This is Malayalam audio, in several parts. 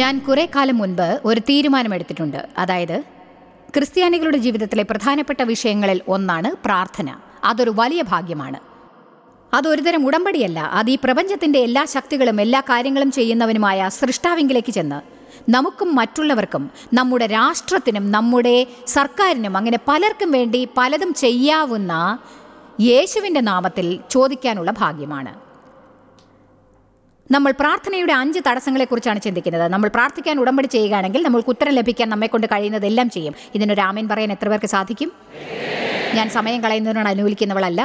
ഞാൻ കുറേ കാലം മുൻപ് ഒരു തീരുമാനമെടുത്തിട്ടുണ്ട് അതായത് ക്രിസ്ത്യാനികളുടെ ജീവിതത്തിലെ പ്രധാനപ്പെട്ട വിഷയങ്ങളിൽ ഒന്നാണ് പ്രാർത്ഥന അതൊരു വലിയ ഭാഗ്യമാണ് അതൊരുതരം ഉടമ്പടിയല്ല അത് ഈ പ്രപഞ്ചത്തിൻ്റെ എല്ലാ ശക്തികളും എല്ലാ കാര്യങ്ങളും ചെയ്യുന്നവനുമായ സൃഷ്ടാവിങ്കിലേക്ക് ചെന്ന് നമുക്കും മറ്റുള്ളവർക്കും നമ്മുടെ രാഷ്ട്രത്തിനും നമ്മുടെ സർക്കാരിനും അങ്ങനെ പലർക്കും വേണ്ടി പലതും ചെയ്യാവുന്ന യേശുവിൻ്റെ നാമത്തിൽ ചോദിക്കാനുള്ള ഭാഗ്യമാണ് നമ്മൾ പ്രാർത്ഥനയുടെ അഞ്ച് തടസ്സങ്ങളെക്കുറിച്ചാണ് ചിന്തിക്കുന്നത് നമ്മൾ പ്രാർത്ഥിക്കാൻ ഉടമ്പടി ചെയ്യുകയാണെങ്കിൽ നമ്മൾക്ക് ഉത്തരം ലഭിക്കാൻ നമ്മെക്കൊണ്ട് കഴിയുന്നതെല്ലാം ചെയ്യും ഇതിനൊരു ആമീൻ പറയാൻ എത്ര പേർക്ക് സാധിക്കും ഞാൻ സമയം കളയുന്നതിനോട് അനുകൂലിക്കുന്നവളല്ല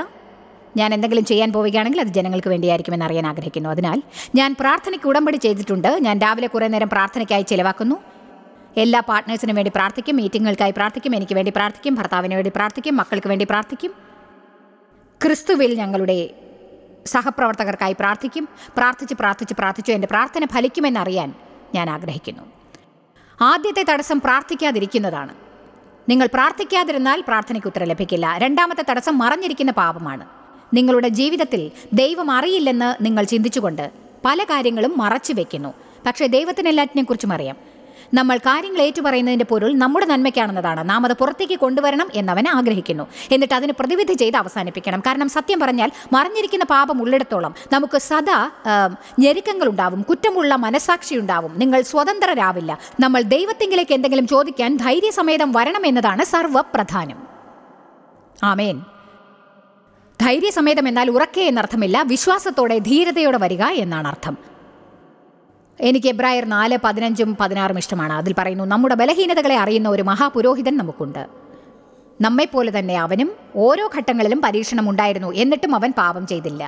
ഞാൻ എന്തെങ്കിലും ചെയ്യാൻ പോവുകയാണെങ്കിൽ അത് ജനങ്ങൾക്ക് വേണ്ടിയായിരിക്കുമെന്ന് അറിയാൻ ആഗ്രഹിക്കുന്നു അതിനാൽ ഞാൻ പ്രാർത്ഥനയ്ക്ക് ഉടമ്പടി ചെയ്തിട്ടുണ്ട് ഞാൻ രാവിലെ കുറേ നേരം പ്രാർത്ഥനയ്ക്കായി ചിലവാക്കുന്നു എല്ലാ പാർട്ട്നേഴ്സിനും വേണ്ടി പ്രാർത്ഥിക്കും മീറ്റിങ്ങുകൾക്കായി പ്രാർത്ഥിക്കും എനിക്ക് വേണ്ടി പ്രാർത്ഥിക്കും ഭർത്താവിന് വേണ്ടി പ്രാർത്ഥിക്കും മക്കൾക്ക് വേണ്ടി പ്രാർത്ഥിക്കും ക്രിസ്തുവിൽ ഞങ്ങളുടെ സഹപ്രവർത്തകർക്കായി പ്രാർത്ഥിക്കും പ്രാർത്ഥിച്ച് പ്രാർത്ഥിച്ച് പ്രാർത്ഥിച്ചു എൻ്റെ പ്രാർത്ഥന ഫലിക്കുമെന്നറിയാൻ ഞാൻ ആഗ്രഹിക്കുന്നു ആദ്യത്തെ തടസ്സം പ്രാർത്ഥിക്കാതിരിക്കുന്നതാണ് നിങ്ങൾ പ്രാർത്ഥിക്കാതിരുന്നാൽ പ്രാർത്ഥനയ്ക്ക് ഉത്തരം ലഭിക്കില്ല രണ്ടാമത്തെ തടസ്സം മറഞ്ഞിരിക്കുന്ന പാപമാണ് നിങ്ങളുടെ ജീവിതത്തിൽ ദൈവം അറിയില്ലെന്ന് നിങ്ങൾ ചിന്തിച്ചുകൊണ്ട് പല കാര്യങ്ങളും മറച്ചു വയ്ക്കുന്നു പക്ഷേ ദൈവത്തിന് എല്ലാറ്റിനെക്കുറിച്ചും അറിയാം നമ്മൾ കാര്യങ്ങൾ ഏറ്റുപറയുന്നതിൻ്റെ പൊരുൾ നമ്മുടെ നന്മയ്ക്കാണെന്നതാണ് നാം അത് പുറത്തേക്ക് കൊണ്ടുവരണം എന്നവൻ ആഗ്രഹിക്കുന്നു എന്നിട്ട് അതിന് പ്രതിവിധി ചെയ്ത് അവസാനിപ്പിക്കണം കാരണം സത്യം പറഞ്ഞാൽ മറിഞ്ഞിരിക്കുന്ന പാപം ഉള്ളിടത്തോളം നമുക്ക് സദാ ഞെരുക്കങ്ങൾ ഉണ്ടാവും കുറ്റമുള്ള മനസാക്ഷി ഉണ്ടാവും നിങ്ങൾ സ്വതന്ത്രരാവില്ല നമ്മൾ ദൈവത്തെങ്കിലേക്ക് എന്തെങ്കിലും ചോദിക്കാൻ ധൈര്യസമേതം എന്നതാണ് സർവപ്രധാനം ആമേൻ ധൈര്യസമേതം എന്നാൽ ഉറക്കെ എന്നർത്ഥമില്ല വിശ്വാസത്തോടെ ധീരതയോടെ വരിക എന്നാണ് അർത്ഥം എനിക്ക് എബ്രായർ നാല് പതിനഞ്ചും പതിനാറും ഇഷ്ടമാണ് അതിൽ പറയുന്നു നമ്മുടെ ബലഹീനതകളെ അറിയുന്ന ഒരു മഹാപുരോഹിതൻ നമുക്കുണ്ട് നമ്മെപ്പോലെ തന്നെ അവനും ഓരോ ഘട്ടങ്ങളിലും പരീക്ഷണം ഉണ്ടായിരുന്നു എന്നിട്ടും അവൻ പാപം ചെയ്തില്ല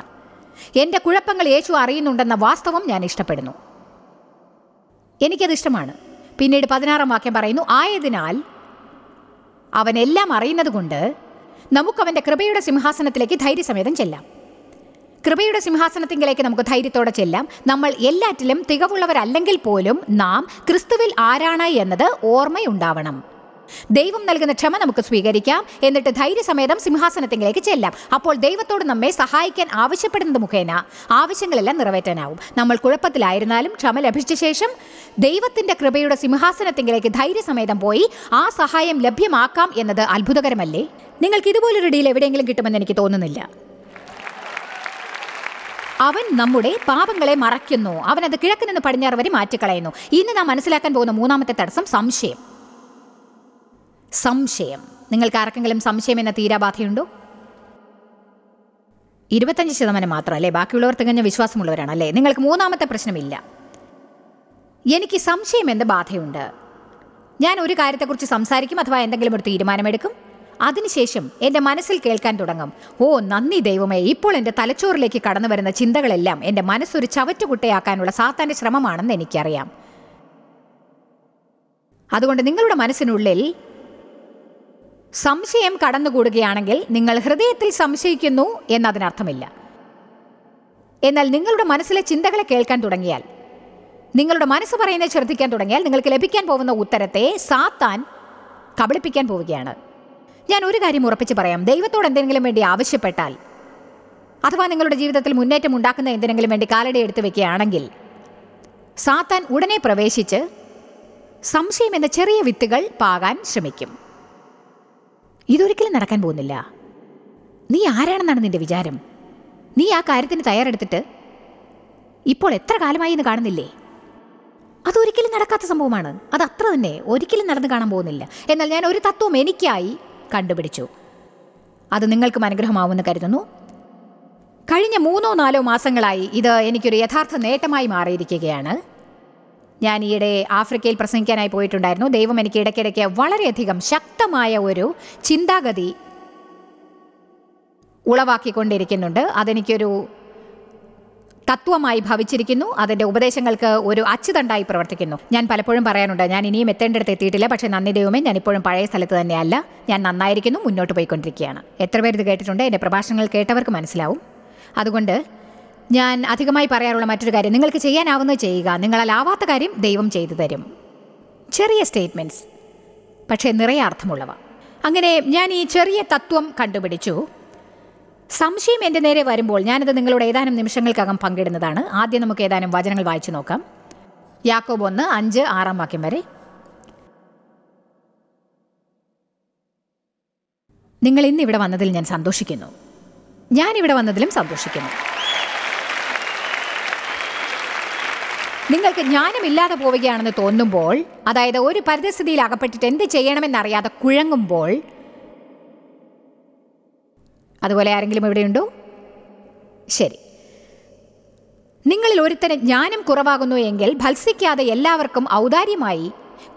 എൻ്റെ കുഴപ്പങ്ങൾ യേശു അറിയുന്നുണ്ടെന്ന വാസ്തവം ഞാൻ ഇഷ്ടപ്പെടുന്നു എനിക്കതിഷ്ടമാണ് പിന്നീട് പതിനാറാം വാക്യം പറയുന്നു ആയതിനാൽ അവൻ എല്ലാം അറിയുന്നത് കൊണ്ട് നമുക്കവൻ്റെ കൃപയുടെ സിംഹാസനത്തിലേക്ക് ധൈര്യസമേതം ചെല്ലാം കൃപയുടെ സിംഹാസനത്തിങ്കിലേക്ക് നമുക്ക് ധൈര്യത്തോടെ ചെല്ലാം നമ്മൾ എല്ലാറ്റിലും തികവുള്ളവരല്ലെങ്കിൽ പോലും നാം ക്രിസ്തുവിൽ ആരാണ് എന്നത് ഓർമ്മയുണ്ടാവണം ദൈവം നൽകുന്ന ക്ഷമ നമുക്ക് സ്വീകരിക്കാം എന്നിട്ട് ധൈര്യസമേതം സിംഹാസനത്തിങ്കിലേക്ക് ചെല്ലാം അപ്പോൾ ദൈവത്തോട് നമ്മെ സഹായിക്കാൻ ആവശ്യപ്പെടുന്നത് മുഖേന ആവശ്യങ്ങളെല്ലാം നിറവേറ്റാനാവും നമ്മൾ കുഴപ്പത്തിലായിരുന്നാലും ക്ഷമ ലഭിച്ച ശേഷം ദൈവത്തിൻ്റെ കൃപയുടെ സിംഹാസനത്തിങ്കിലേക്ക് ധൈര്യസമേതം പോയി ആ സഹായം ലഭ്യമാക്കാം എന്നത് അത്ഭുതകരമല്ലേ നിങ്ങൾക്ക് ഇതുപോലൊരു ഡീൽ എവിടെയെങ്കിലും കിട്ടുമെന്ന് എനിക്ക് തോന്നുന്നില്ല അവൻ നമ്മുടെ പാപങ്ങളെ മറയ്ക്കുന്നു അവൻ അത് കിഴക്ക് നിന്ന് പടിഞ്ഞാറ് വരെ മാറ്റിക്കളയുന്നു ഇന്ന് നാം മനസ്സിലാക്കാൻ പോകുന്ന മൂന്നാമത്തെ തടസ്സം സംശയം സംശയം നിങ്ങൾക്ക് ആർക്കെങ്കിലും സംശയം എന്ന തീരാബാധയുണ്ടോ ഇരുപത്തഞ്ച് ശതമാനം മാത്രം അല്ലേ ബാക്കിയുള്ളവർ തികഞ്ഞ വിശ്വാസമുള്ളവരാണ് അല്ലേ നിങ്ങൾക്ക് മൂന്നാമത്തെ പ്രശ്നമില്ല എനിക്ക് സംശയം എന്ത് ബാധയുണ്ട് ഞാൻ ഒരു കാര്യത്തെക്കുറിച്ച് സംസാരിക്കും അഥവാ എന്തെങ്കിലും ഒരു തീരുമാനമെടുക്കും അതിനുശേഷം എൻ്റെ മനസ്സിൽ കേൾക്കാൻ തുടങ്ങും ഓ നന്ദി ദൈവമേ ഇപ്പോൾ എൻ്റെ തലച്ചോറിലേക്ക് കടന്നു വരുന്ന ചിന്തകളെല്ലാം എൻ്റെ മനസ്സൊരു ചവറ്റുകുട്ടയാക്കാനുള്ള സാത്താൻ്റെ ശ്രമമാണെന്ന് എനിക്കറിയാം അതുകൊണ്ട് നിങ്ങളുടെ മനസ്സിനുള്ളിൽ സംശയം കടന്നുകൂടുകയാണെങ്കിൽ നിങ്ങൾ ഹൃദയത്തിൽ സംശയിക്കുന്നു എന്നതിനർത്ഥമില്ല എന്നാൽ നിങ്ങളുടെ മനസ്സിലെ ചിന്തകളെ കേൾക്കാൻ തുടങ്ങിയാൽ നിങ്ങളുടെ മനസ്സ് പറയുന്നത് ശ്രദ്ധിക്കാൻ തുടങ്ങിയാൽ നിങ്ങൾക്ക് ലഭിക്കാൻ പോകുന്ന ഉത്തരത്തെ സാത്താൻ കബളിപ്പിക്കാൻ പോവുകയാണ് ഞാൻ ഒരു കാര്യം ഉറപ്പിച്ച് പറയാം ദൈവത്തോട് എന്തെങ്കിലും വേണ്ടി ആവശ്യപ്പെട്ടാൽ അഥവാ നിങ്ങളുടെ ജീവിതത്തിൽ മുന്നേറ്റം ഉണ്ടാക്കുന്ന എന്തിനെങ്കിലും വേണ്ടി കാലടി എടുത്തു വെക്കുകയാണെങ്കിൽ സാത്താൻ ഉടനെ പ്രവേശിച്ച് സംശയം എന്ന ചെറിയ വിത്തുകൾ പാകാൻ ശ്രമിക്കും ഇതൊരിക്കലും നടക്കാൻ പോകുന്നില്ല നീ ആരാണെന്നാണ് നിന്റെ വിചാരം നീ ആ കാര്യത്തിന് തയ്യാറെടുത്തിട്ട് ഇപ്പോൾ എത്ര കാലമായി എന്ന് കാണുന്നില്ലേ അതൊരിക്കലും നടക്കാത്ത സംഭവമാണ് അത് അത്ര തന്നെ ഒരിക്കലും നടന്നു കാണാൻ പോകുന്നില്ല എന്നാൽ ഞാൻ ഒരു തത്വം എനിക്കായി കണ്ടുപിടിച്ചു അത് നിങ്ങൾക്കും അനുഗ്രഹമാവുമെന്ന് കരുതുന്നു കഴിഞ്ഞ മൂന്നോ നാലോ മാസങ്ങളായി ഇത് എനിക്കൊരു യഥാർത്ഥ നേട്ടമായി മാറിയിരിക്കുകയാണ് ഞാൻ ഈയിടെ ആഫ്രിക്കയിൽ പ്രസംഗിക്കാനായി പോയിട്ടുണ്ടായിരുന്നു ദൈവം എനിക്ക് ഇടയ്ക്കിടയ്ക്ക് വളരെയധികം ശക്തമായ ഒരു ചിന്താഗതി ഉളവാക്കിക്കൊണ്ടിരിക്കുന്നുണ്ട് അതെനിക്കൊരു തത്വമായി ഭവിച്ചിരിക്കുന്നു അതിന്റെ ഉപദേശങ്ങൾക്ക് ഒരു അച്ചുതണ്ടായി പ്രവർത്തിക്കുന്നു ഞാൻ പലപ്പോഴും പറയാനുണ്ട് ഞാൻ ഇനിയും എത്തേണ്ടടുത്ത് എത്തിയിട്ടില്ല പക്ഷേ നന്ദി ദൈവമേ ഞാൻ ഇപ്പോഴും പഴയ സ്ഥലത്ത് തന്നെയല്ല ഞാൻ നന്നായിരിക്കുന്നു മുന്നോട്ട് പോയിക്കൊണ്ടിരിക്കുകയാണ് എത്ര പേര് ഇത് കേട്ടിട്ടുണ്ട് എൻ്റെ പ്രഭാഷണങ്ങൾ കേട്ടവർക്ക് മനസ്സിലാവും അതുകൊണ്ട് ഞാൻ അധികമായി പറയാറുള്ള മറ്റൊരു കാര്യം നിങ്ങൾക്ക് ചെയ്യാനാവുന്നത് ചെയ്യുക നിങ്ങളാവാത്ത കാര്യം ദൈവം ചെയ്തു തരും ചെറിയ സ്റ്റേറ്റ്മെൻറ്റ്സ് പക്ഷേ നിറയെ അർത്ഥമുള്ളവ അങ്ങനെ ഞാൻ ഈ ചെറിയ തത്വം കണ്ടുപിടിച്ചു സംശയം എൻ്റെ നേരെ വരുമ്പോൾ ഞാനത് നിങ്ങളോട് ഏതാനും നിമിഷങ്ങൾക്കകം പങ്കിടുന്നതാണ് ആദ്യം നമുക്ക് ഏതാനും വചനങ്ങൾ വായിച്ചു നോക്കാം യാക്കോബ് ഒന്ന് അഞ്ച് ആറാം വാക്യം വരെ നിങ്ങൾ ഇന്ന് ഇവിടെ വന്നതിൽ ഞാൻ സന്തോഷിക്കുന്നു ഞാൻ ഇവിടെ വന്നതിലും സന്തോഷിക്കുന്നു നിങ്ങൾക്ക് ജ്ഞാനമില്ലാതെ പോവുകയാണെന്ന് തോന്നുമ്പോൾ അതായത് ഒരു പരിതസ്ഥിതിയിൽ അകപ്പെട്ടിട്ട് എന്ത് ചെയ്യണമെന്നറിയാതെ കുഴങ്ങുമ്പോൾ അതുപോലെ ആരെങ്കിലും ഇവിടെയുണ്ടോ ശരി നിങ്ങളിൽ ഒരുത്തന് ജ്ഞാനം കുറവാകുന്നു എങ്കിൽ ഭത്സിക്കാതെ എല്ലാവർക്കും ഔദാര്യമായി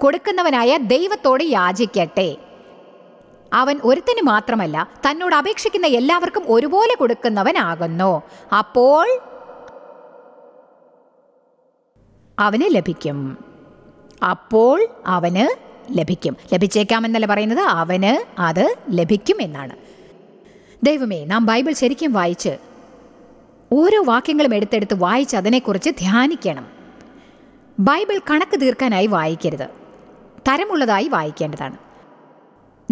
കൊടുക്കുന്നവനായ ദൈവത്തോട് യാചിക്കട്ടെ അവൻ ഒരുത്തന് മാത്രമല്ല തന്നോട് അപേക്ഷിക്കുന്ന എല്ലാവർക്കും ഒരുപോലെ കൊടുക്കുന്നവനാകുന്നു അപ്പോൾ അവന് ലഭിക്കും അപ്പോൾ അവന് ലഭിക്കും ലഭിച്ചേക്കാമെന്നല്ല പറയുന്നത് അവന് അത് ലഭിക്കും എന്നാണ് ദൈവമേ നാം ബൈബിൾ ശരിക്കും വായിച്ച് ഓരോ വാക്യങ്ങളും എടുത്തെടുത്ത് വായിച്ച് അതിനെക്കുറിച്ച് ധ്യാനിക്കണം ബൈബിൾ കണക്ക് തീർക്കാനായി വായിക്കരുത് തരമുള്ളതായി വായിക്കേണ്ടതാണ്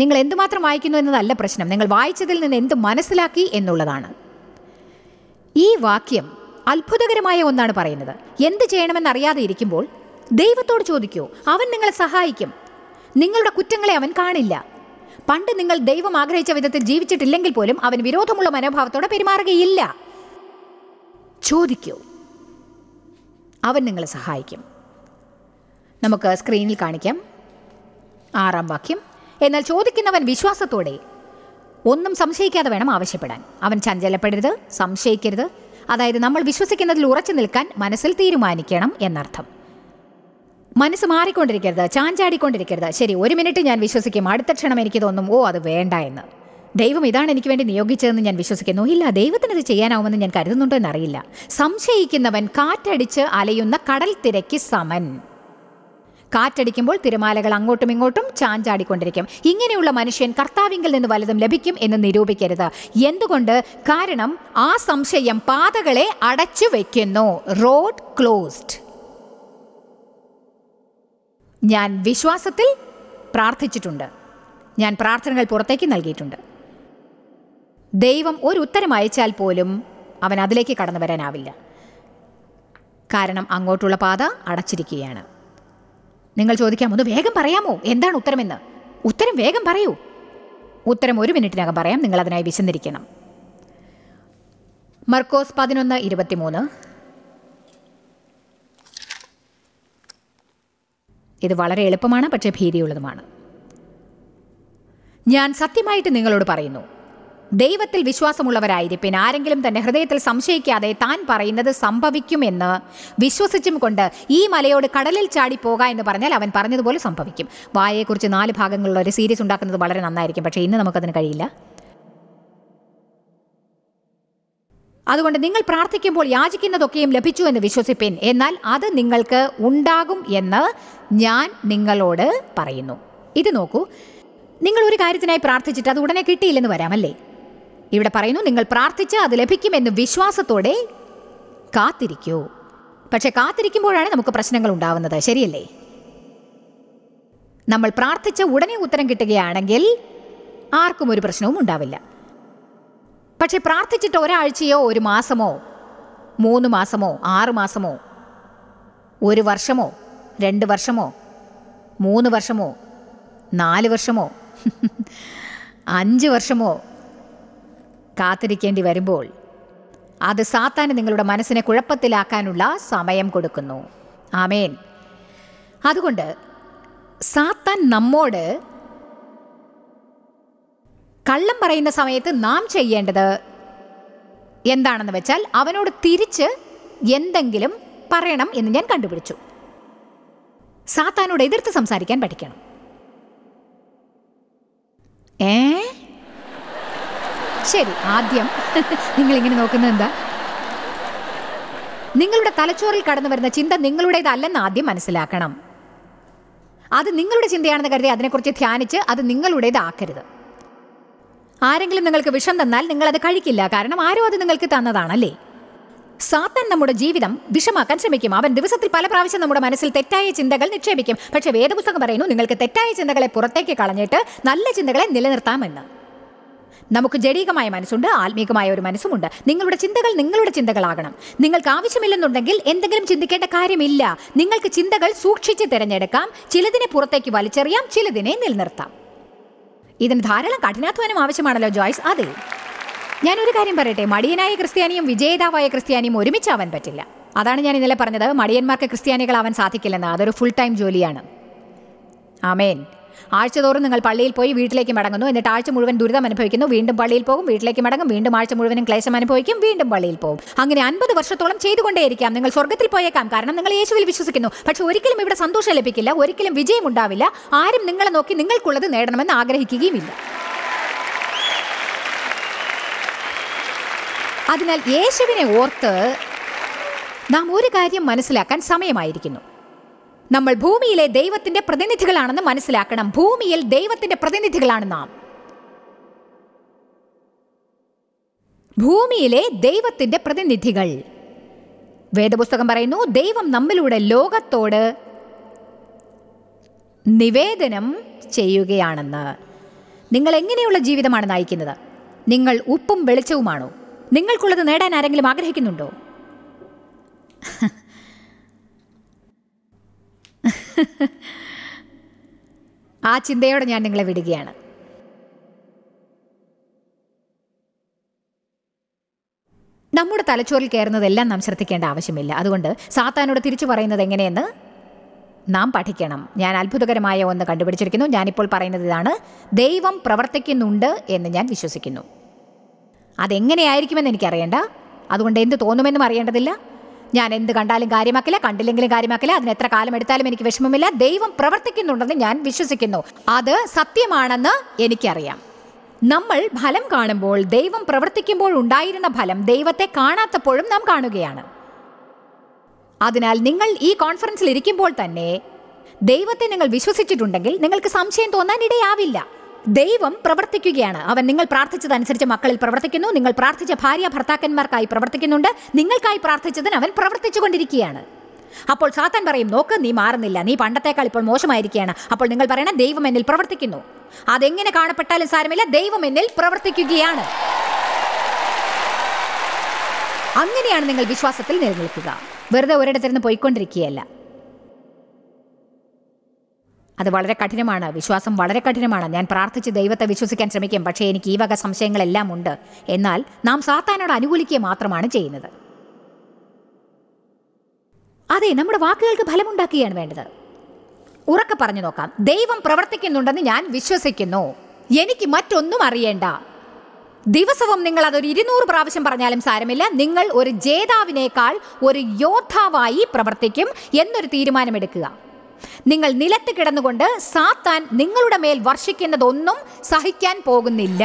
നിങ്ങൾ എന്തുമാത്രം വായിക്കുന്നു എന്നതല്ല പ്രശ്നം നിങ്ങൾ വായിച്ചതിൽ നിന്ന് എന്ത് മനസ്സിലാക്കി എന്നുള്ളതാണ് ഈ വാക്യം അത്ഭുതകരമായ ഒന്നാണ് പറയുന്നത് എന്ത് ചെയ്യണമെന്നറിയാതെ ഇരിക്കുമ്പോൾ ദൈവത്തോട് ചോദിക്കൂ അവൻ നിങ്ങളെ സഹായിക്കും നിങ്ങളുടെ കുറ്റങ്ങളെ അവൻ കാണില്ല പണ്ട് നിങ്ങൾ ദൈവം ആഗ്രഹിച്ച വിധത്തിൽ ജീവിച്ചിട്ടില്ലെങ്കിൽ പോലും അവൻ വിരോധമുള്ള മനോഭാവത്തോടെ പെരുമാറുകയില്ല ചോദിക്കൂ അവൻ നിങ്ങളെ സഹായിക്കും നമുക്ക് സ്ക്രീനിൽ കാണിക്കാം ആറാം വാക്യം എന്നാൽ ചോദിക്കുന്നവൻ വിശ്വാസത്തോടെ ഒന്നും സംശയിക്കാതെ വേണം ആവശ്യപ്പെടാൻ അവൻ ചഞ്ചലപ്പെടരുത് സംശയിക്കരുത് അതായത് നമ്മൾ വിശ്വസിക്കുന്നതിൽ ഉറച്ചു നിൽക്കാൻ മനസ്സിൽ തീരുമാനിക്കണം എന്നർത്ഥം മനസ്സ് മാറിക്കൊണ്ടിരിക്കരുത് ചാഞ്ചാടിക്കൊണ്ടിരിക്കരുത് ശരി ഒരു മിനിറ്റ് ഞാൻ വിശ്വസിക്കും അടുത്ത ക്ഷണം എനിക്ക് തോന്നും ഓ അത് വേണ്ട എന്ന് ദൈവം ഇതാണ് എനിക്ക് വേണ്ടി നിയോഗിച്ചതെന്ന് ഞാൻ വിശ്വസിക്കുന്നു ഇല്ല ദൈവത്തിന് ഇത് ചെയ്യാനാവുമെന്ന് ഞാൻ കരുതുന്നുണ്ടോ എന്നറിയില്ല സംശയിക്കുന്നവൻ കാറ്റടിച്ച് അലയുന്ന കടൽ തിരക്ക് സമൻ കാറ്റടിക്കുമ്പോൾ തിരമാലകൾ അങ്ങോട്ടും ഇങ്ങോട്ടും ചാഞ്ചാടിക്കൊണ്ടിരിക്കും ഇങ്ങനെയുള്ള മനുഷ്യൻ കർത്താവിങ്കിൽ നിന്ന് വലുതും ലഭിക്കും എന്ന് നിരൂപിക്കരുത് എന്തുകൊണ്ട് കാരണം ആ സംശയം പാതകളെ അടച്ചു വയ്ക്കുന്നു റോഡ് ക്ലോസ്ഡ് ഞാൻ വിശ്വാസത്തിൽ പ്രാർത്ഥിച്ചിട്ടുണ്ട് ഞാൻ പ്രാർത്ഥനകൾ പുറത്തേക്ക് നൽകിയിട്ടുണ്ട് ദൈവം ഒരു ഉത്തരം അയച്ചാൽ പോലും അവൻ അതിലേക്ക് കടന്നു വരാനാവില്ല കാരണം അങ്ങോട്ടുള്ള പാത അടച്ചിരിക്കുകയാണ് നിങ്ങൾ ചോദിക്കാം ഒന്ന് വേഗം പറയാമോ എന്താണ് ഉത്തരമെന്ന് ഉത്തരം വേഗം പറയൂ ഉത്തരം ഒരു മിനിറ്റിനകം പറയാം നിങ്ങൾ അതിനായി വിശന്നിരിക്കണം മർക്കോസ് പതിനൊന്ന് ഇരുപത്തിമൂന്ന് ഇത് വളരെ എളുപ്പമാണ് പക്ഷേ ഭീതിയുള്ളതുമാണ് ഞാൻ സത്യമായിട്ട് നിങ്ങളോട് പറയുന്നു ദൈവത്തിൽ വിശ്വാസമുള്ളവരായിരിപ്പിൻ ആരെങ്കിലും തന്നെ ഹൃദയത്തിൽ സംശയിക്കാതെ താൻ പറയുന്നത് സംഭവിക്കുമെന്ന് വിശ്വസിച്ചും കൊണ്ട് ഈ മലയോട് കടലിൽ ചാടിപ്പോക എന്ന് പറഞ്ഞാൽ അവൻ പറഞ്ഞതുപോലെ സംഭവിക്കും വായയെക്കുറിച്ച് നാല് ഭാഗങ്ങളുള്ള ഒരു സീരീസ് ഉണ്ടാക്കുന്നത് വളരെ നന്നായിരിക്കും പക്ഷേ ഇന്ന് നമുക്കതിന് കഴിയില്ല അതുകൊണ്ട് നിങ്ങൾ പ്രാർത്ഥിക്കുമ്പോൾ യാചിക്കുന്നതൊക്കെയും ലഭിച്ചു എന്ന് വിശ്വസിപ്പേൻ എന്നാൽ അത് നിങ്ങൾക്ക് ഉണ്ടാകും എന്ന് ഞാൻ നിങ്ങളോട് പറയുന്നു ഇത് നോക്കൂ നിങ്ങൾ ഒരു കാര്യത്തിനായി പ്രാർത്ഥിച്ചിട്ട് അത് ഉടനെ കിട്ടിയില്ലെന്ന് വരാമല്ലേ ഇവിടെ പറയുന്നു നിങ്ങൾ പ്രാർത്ഥിച്ച് അത് ലഭിക്കുമെന്ന് വിശ്വാസത്തോടെ കാത്തിരിക്കൂ പക്ഷെ കാത്തിരിക്കുമ്പോഴാണ് നമുക്ക് പ്രശ്നങ്ങൾ ഉണ്ടാവുന്നത് ശരിയല്ലേ നമ്മൾ പ്രാർത്ഥിച്ച ഉടനെ ഉത്തരം കിട്ടുകയാണെങ്കിൽ ആർക്കും ഒരു പ്രശ്നവും ഉണ്ടാവില്ല പക്ഷെ പ്രാർത്ഥിച്ചിട്ട് ഒരാഴ്ചയോ ഒരു മാസമോ മൂന്ന് മാസമോ ആറ് മാസമോ ഒരു വർഷമോ രണ്ട് വർഷമോ മൂന്ന് വർഷമോ നാല് വർഷമോ അഞ്ച് വർഷമോ കാത്തിരിക്കേണ്ടി വരുമ്പോൾ അത് സാത്താന് നിങ്ങളുടെ മനസ്സിനെ കുഴപ്പത്തിലാക്കാനുള്ള സമയം കൊടുക്കുന്നു ആമേൻ അതുകൊണ്ട് സാത്താൻ നമ്മോട് കള്ളം പറയുന്ന സമയത്ത് നാം ചെയ്യേണ്ടത് എന്താണെന്ന് വെച്ചാൽ അവനോട് തിരിച്ച് എന്തെങ്കിലും പറയണം എന്ന് ഞാൻ കണ്ടുപിടിച്ചു സാത്താനോട് എതിർത്ത് സംസാരിക്കാൻ പഠിക്കണം ഏ ശരി ആദ്യം നിങ്ങളിങ്ങനെ നോക്കുന്നത് എന്താ നിങ്ങളുടെ തലച്ചോറിൽ കടന്നു വരുന്ന ചിന്ത നിങ്ങളുടേതല്ലെന്ന് ആദ്യം മനസ്സിലാക്കണം അത് നിങ്ങളുടെ ചിന്തയാണെന്ന് കരുതി അതിനെക്കുറിച്ച് ധ്യാനിച്ച് അത് നിങ്ങളുടേതാക്കരുത് ആരെങ്കിലും നിങ്ങൾക്ക് വിഷം തന്നാൽ നിങ്ങൾ അത് കഴിക്കില്ല കാരണം ആരും അത് നിങ്ങൾക്ക് തന്നതാണല്ലേ സാത്താൻ നമ്മുടെ ജീവിതം വിഷമാക്കാൻ ശ്രമിക്കും അവൻ ദിവസത്തിൽ പല പ്രാവശ്യം നമ്മുടെ മനസ്സിൽ തെറ്റായ ചിന്തകൾ നിക്ഷേപിക്കും പക്ഷേ വേദപുസ്തകം പറയുന്നു നിങ്ങൾക്ക് തെറ്റായ ചിന്തകളെ പുറത്തേക്ക് കളഞ്ഞിട്ട് നല്ല ചിന്തകളെ നിലനിർത്താമെന്ന് നമുക്ക് ജടീകമായ മനസ്സുണ്ട് ആത്മീകമായ ഒരു മനസ്സുമുണ്ട് നിങ്ങളുടെ ചിന്തകൾ നിങ്ങളുടെ ചിന്തകളാകണം നിങ്ങൾക്ക് ആവശ്യമില്ലെന്നുണ്ടെങ്കിൽ എന്തെങ്കിലും ചിന്തിക്കേണ്ട കാര്യമില്ല നിങ്ങൾക്ക് ചിന്തകൾ സൂക്ഷിച്ച് തിരഞ്ഞെടുക്കാം ചിലതിനെ പുറത്തേക്ക് വലിച്ചെറിയാം ചിലതിനെ നിലനിർത്താം ഇതിന് ധാരാളം കഠിനാധ്വാനം ആവശ്യമാണല്ലോ ജോയ്സ് അതെ ഞാനൊരു കാര്യം പറയട്ടെ മടിയനായ ക്രിസ്ത്യാനിയും വിജയിതാവായ ക്രിസ്ത്യാനിയും ഒരുമിച്ച് ആവാൻ പറ്റില്ല അതാണ് ഞാൻ ഇന്നലെ പറഞ്ഞത് മടിയന്മാർക്ക് ക്രിസ്ത്യാനികളാവാൻ സാധിക്കില്ലെന്ന് അതൊരു ഫുൾ ടൈം ജോലിയാണ് ആമേൻ ആഴ്ചതോറും നിങ്ങൾ പള്ളിയിൽ പോയി വീട്ടിലേക്ക് മടങ്ങുന്നു എന്നിട്ട് ആഴ്ച മുഴുവൻ ദുരിതം അനുഭവിക്കുന്നു വീണ്ടും പള്ളിയിൽ പോകും വീട്ടിലേക്ക് മടങ്ങും വീണ്ടും ആഴ്ച മുഴുവനും ക്ലേശം അനുഭവിക്കും വീണ്ടും പള്ളിയിൽ പോകും അങ്ങനെ അൻപത് വർഷത്തോളം ചെയ്തുകൊണ്ടേയിരിക്കാം നിങ്ങൾ സ്വർഗ്ഗത്തിൽ പോയേക്കാം കാരണം നിങ്ങൾ യേശുവിൽ വിശ്വസിക്കുന്നു പക്ഷെ ഒരിക്കലും ഇവിടെ സന്തോഷം ലഭിക്കില്ല ഒരിക്കലും വിജയം ഉണ്ടാവില്ല ആരും നിങ്ങളെ നോക്കി നിങ്ങൾക്കുള്ളത് നേടണമെന്ന് ആഗ്രഹിക്കുകയുമില്ല അതിനാൽ യേശുവിനെ ഓർത്ത് നാം ഒരു കാര്യം മനസ്സിലാക്കാൻ സമയമായിരിക്കുന്നു നമ്മൾ ഭൂമിയിലെ ദൈവത്തിന്റെ പ്രതിനിധികളാണെന്ന് മനസ്സിലാക്കണം ഭൂമിയിൽ ദൈവത്തിന്റെ പ്രതിനിധികളാണ് നാം ഭൂമിയിലെ ദൈവത്തിന്റെ പ്രതിനിധികൾ വേദപുസ്തകം പറയുന്നു ദൈവം നമ്മിലൂടെ ലോകത്തോട് നിവേദനം ചെയ്യുകയാണെന്ന് നിങ്ങൾ എങ്ങനെയുള്ള ജീവിതമാണ് നയിക്കുന്നത് നിങ്ങൾ ഉപ്പും വെളിച്ചവുമാണോ നിങ്ങൾക്കുള്ളത് നേടാൻ ആരെങ്കിലും ആഗ്രഹിക്കുന്നുണ്ടോ ആ ചിന്തയോടെ ഞാൻ നിങ്ങളെ വിടുകയാണ് നമ്മുടെ തലച്ചോറിൽ കയറുന്നതെല്ലാം നാം ശ്രദ്ധിക്കേണ്ട ആവശ്യമില്ല അതുകൊണ്ട് സാത്താനോട് തിരിച്ചു പറയുന്നത് എങ്ങനെയെന്ന് നാം പഠിക്കണം ഞാൻ അത്ഭുതകരമായ ഒന്ന് കണ്ടുപിടിച്ചിരിക്കുന്നു ഞാനിപ്പോൾ പറയുന്നത് ഇതാണ് ദൈവം പ്രവർത്തിക്കുന്നുണ്ട് എന്ന് ഞാൻ വിശ്വസിക്കുന്നു അതെങ്ങനെയായിരിക്കുമെന്ന് എനിക്കറിയേണ്ട അതുകൊണ്ട് എന്ത് തോന്നുമെന്നും അറിയേണ്ടതില്ല ഞാൻ എന്ത് കണ്ടാലും കാര്യമാക്കില്ല കണ്ടില്ലെങ്കിലും കാര്യമാക്കില്ല അതിന് എത്ര കാലം എടുത്താലും എനിക്ക് വിഷമമില്ല ദൈവം പ്രവർത്തിക്കുന്നുണ്ടെന്ന് ഞാൻ വിശ്വസിക്കുന്നു അത് സത്യമാണെന്ന് എനിക്കറിയാം നമ്മൾ ഫലം കാണുമ്പോൾ ദൈവം പ്രവർത്തിക്കുമ്പോൾ ഉണ്ടായിരുന്ന ഫലം ദൈവത്തെ കാണാത്തപ്പോഴും നാം കാണുകയാണ് അതിനാൽ നിങ്ങൾ ഈ കോൺഫറൻസിൽ ഇരിക്കുമ്പോൾ തന്നെ ദൈവത്തെ നിങ്ങൾ വിശ്വസിച്ചിട്ടുണ്ടെങ്കിൽ നിങ്ങൾക്ക് സംശയം തോന്നാൻ ഇടയാവില്ല ദൈവം പ്രവർത്തിക്കുകയാണ് അവൻ നിങ്ങൾ പ്രാർത്ഥിച്ചതനുസരിച്ച് മക്കളിൽ പ്രവർത്തിക്കുന്നു നിങ്ങൾ പ്രാർത്ഥിച്ച ഭാര്യ ഭർത്താക്കന്മാർക്കായി പ്രവർത്തിക്കുന്നുണ്ട് നിങ്ങൾക്കായി പ്രാർത്ഥിച്ചതിന് അവൻ പ്രവർത്തിച്ചു കൊണ്ടിരിക്കുകയാണ് അപ്പോൾ സാത്താൻ പറയും നോക്ക് നീ മാറുന്നില്ല നീ പണ്ടത്തേക്കാൾ ഇപ്പോൾ മോശമായിരിക്കുകയാണ് അപ്പോൾ നിങ്ങൾ പറയണം ദൈവം എന്നിൽ പ്രവർത്തിക്കുന്നു അതെങ്ങനെ കാണപ്പെട്ടാലും സാരമില്ല ദൈവം എന്നിൽ പ്രവർത്തിക്കുകയാണ് അങ്ങനെയാണ് നിങ്ങൾ വിശ്വാസത്തിൽ നിലനിൽക്കുക വെറുതെ ഒരിടത്തിരുന്ന് പോയിക്കൊണ്ടിരിക്കുകയല്ല അത് വളരെ കഠിനമാണ് വിശ്വാസം വളരെ കഠിനമാണ് ഞാൻ പ്രാർത്ഥിച്ച് ദൈവത്തെ വിശ്വസിക്കാൻ ശ്രമിക്കും പക്ഷേ എനിക്ക് ഈ വക സംശയങ്ങളെല്ലാം ഉണ്ട് എന്നാൽ നാം സാത്താനോട് അനുകൂലിക്കുക മാത്രമാണ് ചെയ്യുന്നത് അതെ നമ്മുടെ വാക്കുകൾക്ക് ഫലമുണ്ടാക്കുകയാണ് വേണ്ടത് ഉറക്കെ പറഞ്ഞു നോക്കാം ദൈവം പ്രവർത്തിക്കുന്നുണ്ടെന്ന് ഞാൻ വിശ്വസിക്കുന്നു എനിക്ക് മറ്റൊന്നും അറിയേണ്ട ദിവസവും നിങ്ങൾ അതൊരു ഇരുന്നൂറ് പ്രാവശ്യം പറഞ്ഞാലും സാരമില്ല നിങ്ങൾ ഒരു ജേതാവിനേക്കാൾ ഒരു യോദ്ധാവായി പ്രവർത്തിക്കും എന്നൊരു തീരുമാനമെടുക്കുക നിങ്ങൾ നിലത്ത് കിടന്നുകൊണ്ട് സാത്താൻ നിങ്ങളുടെ മേൽ വർഷിക്കുന്നതൊന്നും സഹിക്കാൻ പോകുന്നില്ല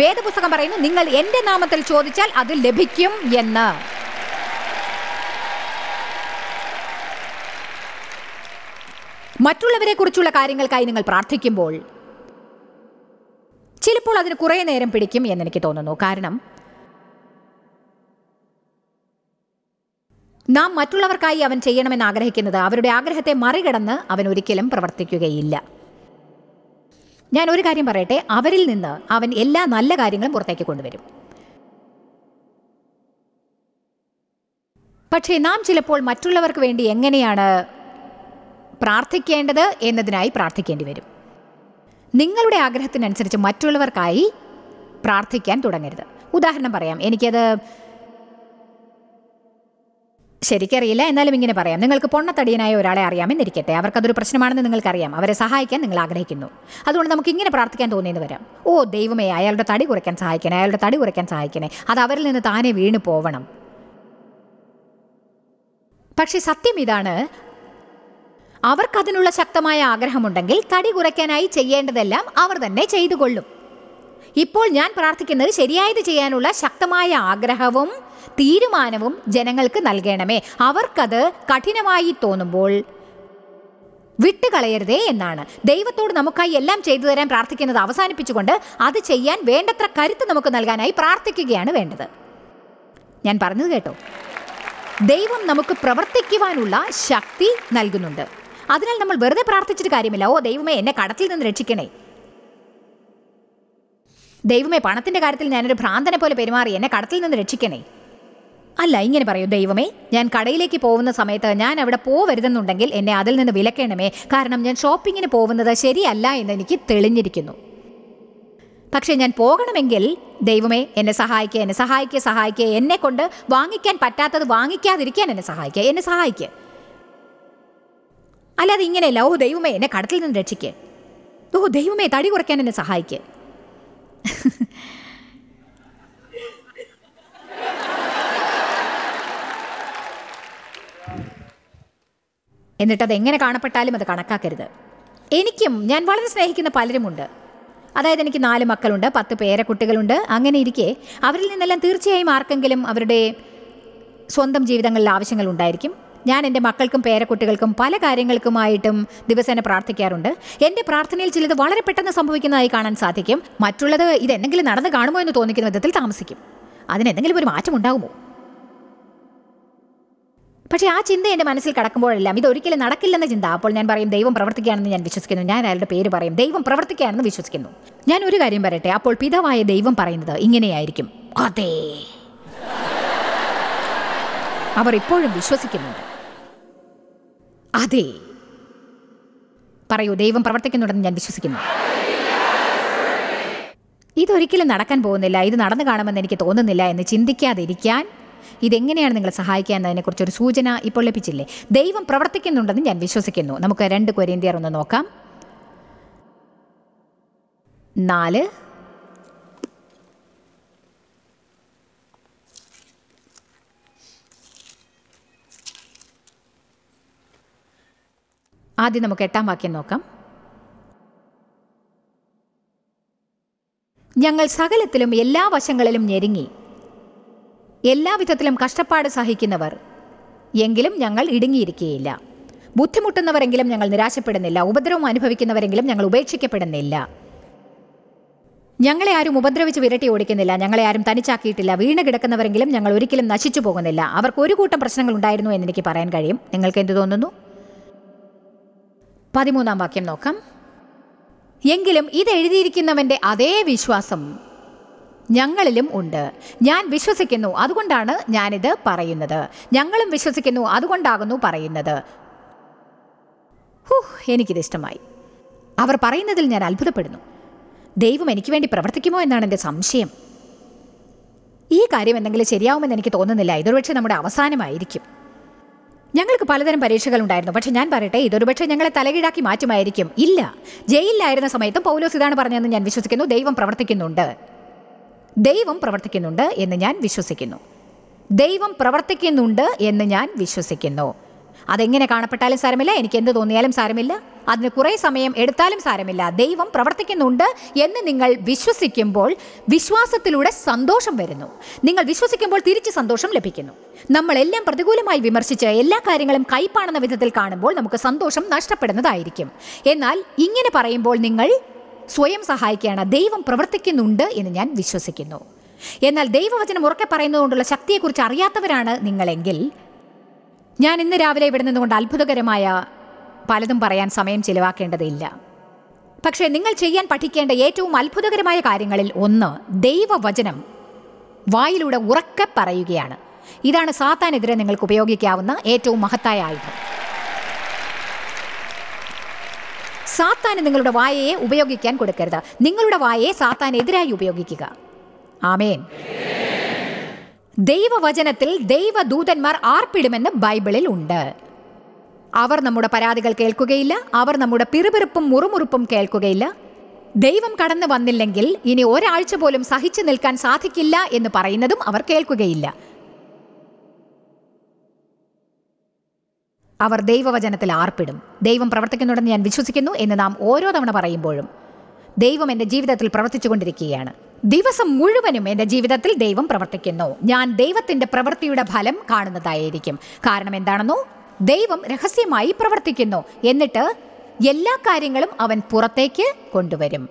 വേദപുസ്തകം പറയുന്നു നിങ്ങൾ എൻ്റെ നാമത്തിൽ ചോദിച്ചാൽ അത് ലഭിക്കും എന്ന് മറ്റുള്ളവരെ കുറിച്ചുള്ള കാര്യങ്ങൾക്കായി നിങ്ങൾ പ്രാർത്ഥിക്കുമ്പോൾ ചിലപ്പോൾ അതിന് കുറേ നേരം പിടിക്കും എന്നെനിക്ക് തോന്നുന്നു കാരണം നാം മറ്റുള്ളവർക്കായി അവൻ ചെയ്യണമെന്ന് ആഗ്രഹിക്കുന്നത് അവരുടെ ആഗ്രഹത്തെ മറികടന്ന് അവൻ ഒരിക്കലും പ്രവർത്തിക്കുകയില്ല ഞാൻ ഒരു കാര്യം പറയട്ടെ അവരിൽ നിന്ന് അവൻ എല്ലാ നല്ല കാര്യങ്ങളും പുറത്തേക്ക് കൊണ്ടുവരും പക്ഷേ നാം ചിലപ്പോൾ മറ്റുള്ളവർക്ക് വേണ്ടി എങ്ങനെയാണ് പ്രാർത്ഥിക്കേണ്ടത് എന്നതിനായി പ്രാർത്ഥിക്കേണ്ടി വരും നിങ്ങളുടെ ആഗ്രഹത്തിനനുസരിച്ച് മറ്റുള്ളവർക്കായി പ്രാർത്ഥിക്കാൻ തുടങ്ങരുത് ഉദാഹരണം പറയാം എനിക്കത് ശരിക്കറിയില്ല എന്നാലും ഇങ്ങനെ പറയാം നിങ്ങൾക്ക് പൊണ്ണത്തടിയനായ ഒരാളെ അറിയാമെന്നിരിക്കട്ടെ അവർക്കതൊരു പ്രശ്നമാണെന്ന് നിങ്ങൾക്കറിയാം അവരെ സഹായിക്കാൻ നിങ്ങൾ ആഗ്രഹിക്കുന്നു അതുകൊണ്ട് നമുക്ക് ഇങ്ങനെ പ്രാർത്ഥിക്കാൻ തോന്നിയെന്ന് വരാം ഓ ദൈവമേ അയാളുടെ തടി കുറയ്ക്കാൻ സഹായിക്കണേ അയാളുടെ തടി കുറയ്ക്കാൻ സഹായിക്കണേ അത് അവരിൽ നിന്ന് താനെ വീണ് പോവണം പക്ഷേ സത്യം ഇതാണ് അവർക്കതിനുള്ള ശക്തമായ ആഗ്രഹമുണ്ടെങ്കിൽ തടി കുറയ്ക്കാനായി ചെയ്യേണ്ടതെല്ലാം അവർ തന്നെ കൊള്ളും ഇപ്പോൾ ഞാൻ പ്രാർത്ഥിക്കുന്നത് ശരിയായത് ചെയ്യാനുള്ള ശക്തമായ ആഗ്രഹവും തീരുമാനവും ജനങ്ങൾക്ക് നൽകണമേ അവർക്കത് കഠിനമായി തോന്നുമ്പോൾ വിട്ടുകളയരുതേ എന്നാണ് ദൈവത്തോട് നമുക്കായി എല്ലാം ചെയ്തു തരാൻ പ്രാർത്ഥിക്കുന്നത് അവസാനിപ്പിച്ചുകൊണ്ട് അത് ചെയ്യാൻ വേണ്ടത്ര കരുത്ത് നമുക്ക് നൽകാനായി പ്രാർത്ഥിക്കുകയാണ് വേണ്ടത് ഞാൻ പറഞ്ഞത് കേട്ടോ ദൈവം നമുക്ക് പ്രവർത്തിക്കുവാനുള്ള ശക്തി നൽകുന്നുണ്ട് അതിനാൽ നമ്മൾ വെറുതെ പ്രാർത്ഥിച്ചിട്ട് കാര്യമില്ല ഓ ദൈവമേ എന്നെ കടത്തിൽ നിന്ന് രക്ഷിക്കണേ ദൈവമേ പണത്തിൻ്റെ കാര്യത്തിൽ ഞാനൊരു ഭ്രാന്തനെ പോലെ പെരുമാറി എന്നെ കടത്തിൽ നിന്ന് രക്ഷിക്കണേ അല്ല ഇങ്ങനെ പറയൂ ദൈവമേ ഞാൻ കടയിലേക്ക് പോകുന്ന സമയത്ത് ഞാൻ അവിടെ പോവരുതെന്നുണ്ടെങ്കിൽ എന്നെ അതിൽ നിന്ന് വിലക്കണമേ കാരണം ഞാൻ ഷോപ്പിങ്ങിന് പോകുന്നത് ശരിയല്ല എന്ന് എനിക്ക് തെളിഞ്ഞിരിക്കുന്നു പക്ഷേ ഞാൻ പോകണമെങ്കിൽ ദൈവമേ എന്നെ സഹായിക്കുക എന്നെ സഹായിക്കുക സഹായിക്കുക എന്നെ കൊണ്ട് വാങ്ങിക്കാൻ പറ്റാത്തത് വാങ്ങിക്കാതിരിക്കാൻ എന്നെ സഹായിക്കുക എന്നെ സഹായിക്കുക അല്ലാതെ ഇങ്ങനെയല്ല ഓ ദൈവമേ എന്നെ കടത്തിൽ നിന്ന് രക്ഷിക്കേ ഓ ദൈവമേ തടി കുറയ്ക്കാൻ എന്നെ സഹായിക്കേ എന്നിട്ട് അത് എങ്ങനെ കാണപ്പെട്ടാലും അത് കണക്കാക്കരുത് എനിക്കും ഞാൻ വളരെ സ്നേഹിക്കുന്ന പലരുമുണ്ട് അതായത് എനിക്ക് നാല് മക്കളുണ്ട് പത്ത് പേരക്കുട്ടികളുണ്ട് അങ്ങനെ ഇരിക്കെ അവരിൽ നിന്നെല്ലാം തീർച്ചയായും ആർക്കെങ്കിലും അവരുടെ സ്വന്തം ജീവിതങ്ങളിൽ ആവശ്യങ്ങൾ ഉണ്ടായിരിക്കും ഞാൻ എൻ്റെ മക്കൾക്കും പേരക്കുട്ടികൾക്കും പല കാര്യങ്ങൾക്കുമായിട്ടും ദിവസേന പ്രാർത്ഥിക്കാറുണ്ട് എൻ്റെ പ്രാർത്ഥനയിൽ ചിലത് വളരെ പെട്ടെന്ന് സംഭവിക്കുന്നതായി കാണാൻ സാധിക്കും മറ്റുള്ളത് ഇതെന്തെങ്കിലും നടന്ന് കാണുമോ എന്ന് തോന്നിക്കുന്ന വിധത്തിൽ താമസിക്കും അതിനെന്തെങ്കിലും ഒരു മാറ്റം ഉണ്ടാകുമോ പക്ഷേ ആ ചിന്ത എൻ്റെ മനസ്സിൽ കടക്കുമ്പോഴെല്ലാം ഇത് ഒരിക്കലും നടക്കില്ലെന്ന ചിന്ത അപ്പോൾ ഞാൻ പറയും ദൈവം പ്രവർത്തിക്കുകയാണെന്ന് ഞാൻ വിശ്വസിക്കുന്നു ഞാൻ അയാളുടെ പേര് പറയും ദൈവം പ്രവർത്തിക്കുകയാണെന്ന് വിശ്വസിക്കുന്നു ഞാൻ ഒരു കാര്യം പറയട്ടെ അപ്പോൾ പിതാവായ ദൈവം പറയുന്നത് ഇങ്ങനെയായിരിക്കും അതേ അവർ ഇപ്പോഴും വിശ്വസിക്കുന്നുണ്ട് അതേ പറയൂ ദൈവം പ്രവർത്തിക്കുന്നുണ്ടെന്ന് ഞാൻ വിശ്വസിക്കുന്നു ഇതൊരിക്കലും നടക്കാൻ പോകുന്നില്ല ഇത് നടന്നു കാണുമെന്ന് എനിക്ക് തോന്നുന്നില്ല എന്ന് ചിന്തിക്കാതിരിക്കാൻ ഇതെങ്ങനെയാണ് നിങ്ങളെ സഹായിക്കുക എന്നതിനെക്കുറിച്ചൊരു സൂചന ഇപ്പോൾ ലഭിച്ചില്ലേ ദൈവം പ്രവർത്തിക്കുന്നുണ്ടെന്ന് ഞാൻ വിശ്വസിക്കുന്നു നമുക്ക് രണ്ട് കൊരിന്ത്യർ ഒന്ന് നോക്കാം നാല് ആദ്യം നമുക്ക് എട്ടാം വാക്യം നോക്കാം ഞങ്ങൾ സകലത്തിലും എല്ലാ വശങ്ങളിലും ഞെരുങ്ങി എല്ലാവിധത്തിലും കഷ്ടപ്പാട് സഹിക്കുന്നവർ എങ്കിലും ഞങ്ങൾ ഇടുങ്ങിയിരിക്കുകയില്ല ബുദ്ധിമുട്ടുന്നവരെങ്കിലും ഞങ്ങൾ നിരാശപ്പെടുന്നില്ല ഉപദ്രവം അനുഭവിക്കുന്നവരെങ്കിലും ഞങ്ങൾ ഉപേക്ഷിക്കപ്പെടുന്നില്ല ഞങ്ങളെ ആരും ഉപദ്രവിച്ച് വിരട്ടി ഓടിക്കുന്നില്ല ഞങ്ങളെ ആരും തനിച്ചാക്കിയിട്ടില്ല വീണ് കിടക്കുന്നവരെങ്കിലും ഞങ്ങൾ ഒരിക്കലും നശിച്ചു പോകുന്നില്ല അവർക്ക് ഒരു കൂട്ടം പ്രശ്നങ്ങൾ ഉണ്ടായിരുന്നു എന്ന് എനിക്ക് പറയാൻ കഴിയും നിങ്ങൾക്ക് എന്ത് തോന്നുന്നു പതിമൂന്നാം വാക്യം നോക്കാം എങ്കിലും ഇത് എഴുതിയിരിക്കുന്നവൻ്റെ അതേ വിശ്വാസം ഞങ്ങളിലും ഉണ്ട് ഞാൻ വിശ്വസിക്കുന്നു അതുകൊണ്ടാണ് ഞാനിത് പറയുന്നത് ഞങ്ങളും വിശ്വസിക്കുന്നു അതുകൊണ്ടാകുന്നു പറയുന്നത് ഹൂ എനിക്കിത് ഇഷ്ടമായി അവർ പറയുന്നതിൽ ഞാൻ അത്ഭുതപ്പെടുന്നു ദൈവം എനിക്ക് വേണ്ടി പ്രവർത്തിക്കുമോ എന്നാണ് എൻ്റെ സംശയം ഈ കാര്യം എന്തെങ്കിലും ശരിയാവുമെന്ന് എനിക്ക് തോന്നുന്നില്ല ഇതൊരുപക്ഷെ നമ്മുടെ അവസാനമായിരിക്കും ഞങ്ങൾക്ക് പലതരം പരീക്ഷകളുണ്ടായിരുന്നു പക്ഷെ ഞാൻ പറയട്ടെ ഇതൊരുപക്ഷെ ഞങ്ങളെ തലകീഴാക്കി മാറ്റുമായിരിക്കും ഇല്ല ജയിലിലായിരുന്ന സമയത്തും പൗലോസ് ഇതാണ് പറഞ്ഞതെന്ന് ഞാൻ വിശ്വസിക്കുന്നു ദൈവം പ്രവർത്തിക്കുന്നുണ്ട് ദൈവം പ്രവർത്തിക്കുന്നുണ്ട് എന്ന് ഞാൻ വിശ്വസിക്കുന്നു ദൈവം പ്രവർത്തിക്കുന്നുണ്ട് എന്ന് ഞാൻ വിശ്വസിക്കുന്നു അതെങ്ങനെ കാണപ്പെട്ടാലും സാരമില്ല എനിക്ക് എന്ത് തോന്നിയാലും സാരമില്ല അതിന് കുറേ സമയം എടുത്താലും സാരമില്ല ദൈവം പ്രവർത്തിക്കുന്നുണ്ട് എന്ന് നിങ്ങൾ വിശ്വസിക്കുമ്പോൾ വിശ്വാസത്തിലൂടെ സന്തോഷം വരുന്നു നിങ്ങൾ വിശ്വസിക്കുമ്പോൾ തിരിച്ച് സന്തോഷം ലഭിക്കുന്നു നമ്മളെല്ലാം പ്രതികൂലമായി വിമർശിച്ച് എല്ലാ കാര്യങ്ങളും കൈപ്പാണെന്ന വിധത്തിൽ കാണുമ്പോൾ നമുക്ക് സന്തോഷം നഷ്ടപ്പെടുന്നതായിരിക്കും എന്നാൽ ഇങ്ങനെ പറയുമ്പോൾ നിങ്ങൾ സ്വയം സഹായിക്കുകയാണ് ദൈവം പ്രവർത്തിക്കുന്നുണ്ട് എന്ന് ഞാൻ വിശ്വസിക്കുന്നു എന്നാൽ ദൈവവചനം ഉറക്കെ പറയുന്നതുകൊണ്ടുള്ള ശക്തിയെക്കുറിച്ച് അറിയാത്തവരാണ് നിങ്ങളെങ്കിൽ ഞാൻ ഇന്ന് രാവിലെ ഇവിടെ നിന്നുകൊണ്ട് അത്ഭുതകരമായ പലതും പറയാൻ സമയം ചിലവാക്കേണ്ടതില്ല പക്ഷേ നിങ്ങൾ ചെയ്യാൻ പഠിക്കേണ്ട ഏറ്റവും അത്ഭുതകരമായ കാര്യങ്ങളിൽ ഒന്ന് ദൈവവചനം വായിലൂടെ ഉറക്കെ പറയുകയാണ് ഇതാണ് സാത്താനെതിരെ നിങ്ങൾക്ക് ഉപയോഗിക്കാവുന്ന ഏറ്റവും മഹത്തായ ആയുധം സാത്താന് നിങ്ങളുടെ വായയെ ഉപയോഗിക്കാൻ കൊടുക്കരുത് നിങ്ങളുടെ വായയെ സാത്താനെതിരായി ഉപയോഗിക്കുക ആമേൻ ദൈവവചനത്തിൽ ദൈവദൂതന്മാർ ആർപ്പിടുമെന്ന് ബൈബിളിൽ ഉണ്ട് അവർ നമ്മുടെ പരാതികൾ കേൾക്കുകയില്ല അവർ നമ്മുടെ പിറുപിറുപ്പും മുറുമുറുപ്പും കേൾക്കുകയില്ല ദൈവം കടന്നു വന്നില്ലെങ്കിൽ ഇനി ഒരാഴ്ച പോലും സഹിച്ചു നിൽക്കാൻ സാധിക്കില്ല എന്ന് പറയുന്നതും അവർ കേൾക്കുകയില്ല അവർ ദൈവവചനത്തിൽ ആർപ്പിടും ദൈവം പ്രവർത്തിക്കുന്നുണ്ടെന്ന് ഞാൻ വിശ്വസിക്കുന്നു എന്ന് നാം ഓരോ തവണ പറയുമ്പോഴും ദൈവം എൻ്റെ ജീവിതത്തിൽ പ്രവർത്തിച്ചുകൊണ്ടിരിക്കുകയാണ് ദിവസം മുഴുവനും എൻ്റെ ജീവിതത്തിൽ ദൈവം പ്രവർത്തിക്കുന്നു ഞാൻ ദൈവത്തിൻ്റെ പ്രവൃത്തിയുടെ ഫലം കാണുന്നതായിരിക്കും കാരണം എന്താണെന്നോ ദൈവം രഹസ്യമായി പ്രവർത്തിക്കുന്നു എന്നിട്ട് എല്ലാ കാര്യങ്ങളും അവൻ പുറത്തേക്ക് കൊണ്ടുവരും